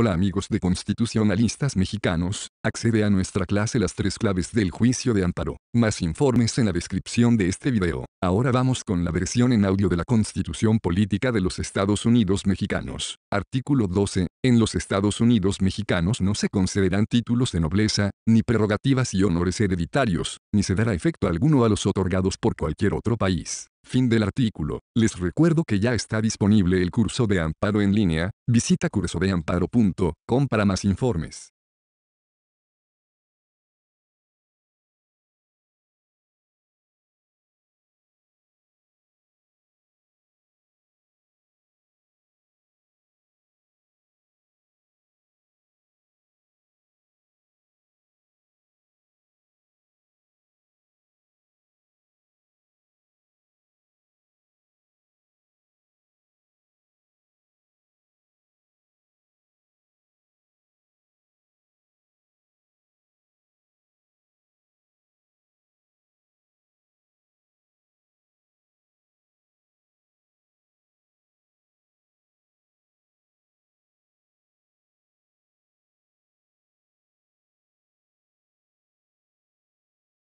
Hola amigos de constitucionalistas mexicanos, accede a nuestra clase Las tres claves del juicio de Amparo. Más informes en la descripción de este video. Ahora vamos con la versión en audio de la Constitución Política de los Estados Unidos Mexicanos. Artículo 12. En los Estados Unidos Mexicanos no se concederán títulos de nobleza, ni prerrogativas y honores hereditarios, ni se dará efecto alguno a los otorgados por cualquier otro país. Fin del artículo. Les recuerdo que ya está disponible el curso de amparo en línea. Visita cursodeamparo.com para más informes.